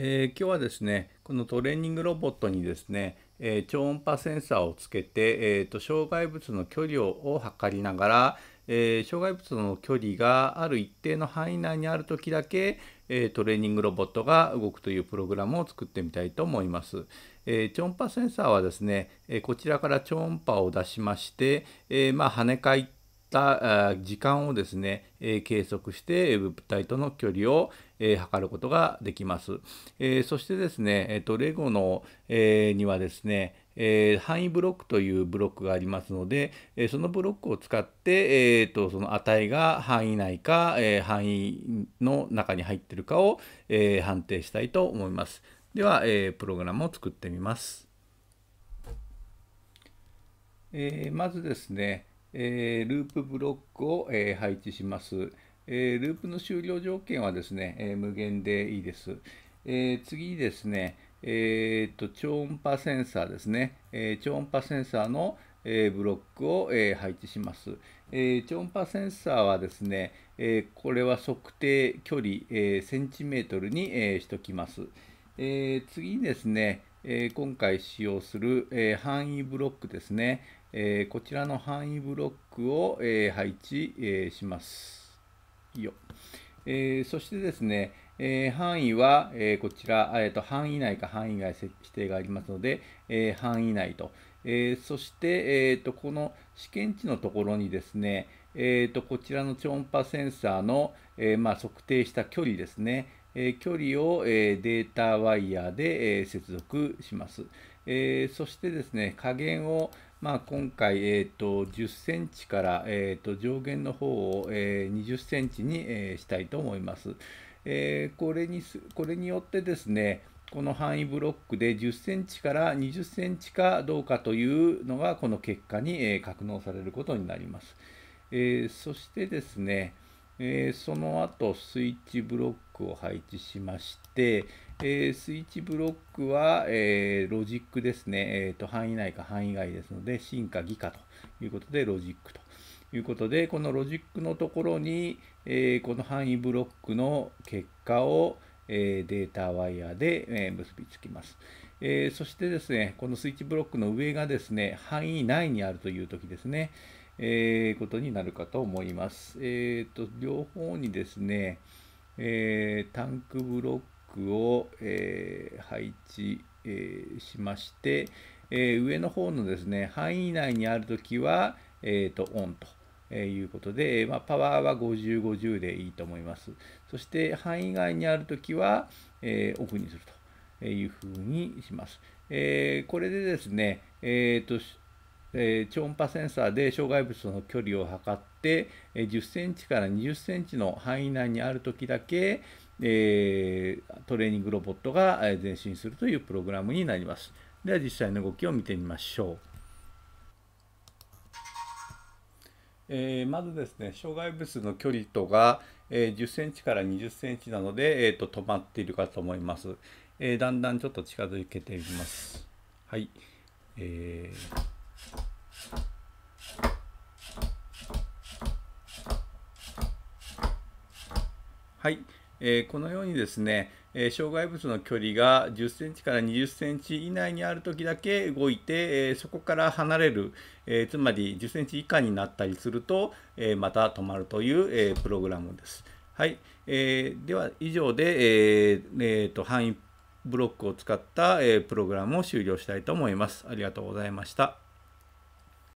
えー、今日はですねこのトレーニングロボットにですね、えー、超音波センサーをつけて、えーと、障害物の距離を測りながら、えー、障害物の距離がある一定の範囲内にある時だけ、えトレーニングロボットが動くというプログラムを作ってみたいと思います。え超音波センサーはですね、えこちらから超音波を出しまして、えまあ、跳ね返ってった時間をですね、え計測して物体との距離を、え測ることができます。えそしてですね、えレゴの、えにはですね、え範囲ブロックというブロックがありますので、えそのブロックを使って、えとその値が範囲内か、え範囲の中に入っているかを、え判定したいと思います。では、えプログラムを作ってみます。えまずですね、えー、ループブロックを、えー、配置します、えー。ループの終了条件はですね、えー、無限でいいです。えー、次ですね、えーと、超音波センサーですね、えー、超音波センサーの、えー、ブロックを、えー、配置します、えー。超音波センサーはですね、えー、これは測定距離、えー、センチメートルに、えー、しときます。えー、次ですね、えー、今回使用する、えー、範囲ブロックですね、えー、こちらの範囲ブロックを、え配置、えしますよ、えそしてですね、え範囲は、えこちら、えーと、範囲内か範囲外指定がありますので、え範囲内と、えそして、えーと、この試験値のところにですね、えーと、とこちらの超音波センサーの、えまあ、測定した距離ですね、え距離を、えデータワイヤーで、え接続します。えそしてですね、加減を、まあ、今回、えーと、10センチから、えーと、上限の方を、えー、20センチに、えー、したいと思います。えー、これにこれによってですね、この範囲ブロックで10センチから20センチかどうかというのが、この結果に、え格納されることになります。えそしてですね、えー、その後スイッチブロックを配置しまして、えー、スイッチブロックは、えー、ロジックですね、えーと、範囲内か範囲外ですので、進化、偽かということで、ロジックということで、このロジックのところに、えこの範囲ブロックの結果を、えデータワイヤーで、え結びつきます。えそしてですね、このスイッチブロックの上がですね、範囲内にあるというときですね、えー、ことになるかと思います。えーと、両方にですね、えー、タンクブロックを、えー、配置、えー、しまして、え上の方のですね範囲内にあるときは、えーと、オンと。えいうことで、まあ、パワーは50、50でいいと思います。そして、範囲外にあるときは、えオフにするというふうにします。えこれでですね、えーとえー、超音波センサーで障害物の距離を測って、え10センチから20センチの範囲内にある時だけ、えー、トレーニングロボットが前進するというプログラムになります。では実際の動きを見てみましょう。えー、まずですね、障害物の距離とが、え10センチから20センチなので、えー、と止まっているかと思います。えだんだんちょっと近づけていきます。はい。えーはい、えー、このようにですね、えー、障害物の距離が10センチから20センチ以内にあるときだけ動いて、えー、そこから離れる、えつまり10センチ以下になったりすると、えまた止まるという、えプログラムです。はい、えでは以上で、えーえーと、と範囲ブロックを使った、えプログラムを終了したいと思います。ありがとうございました。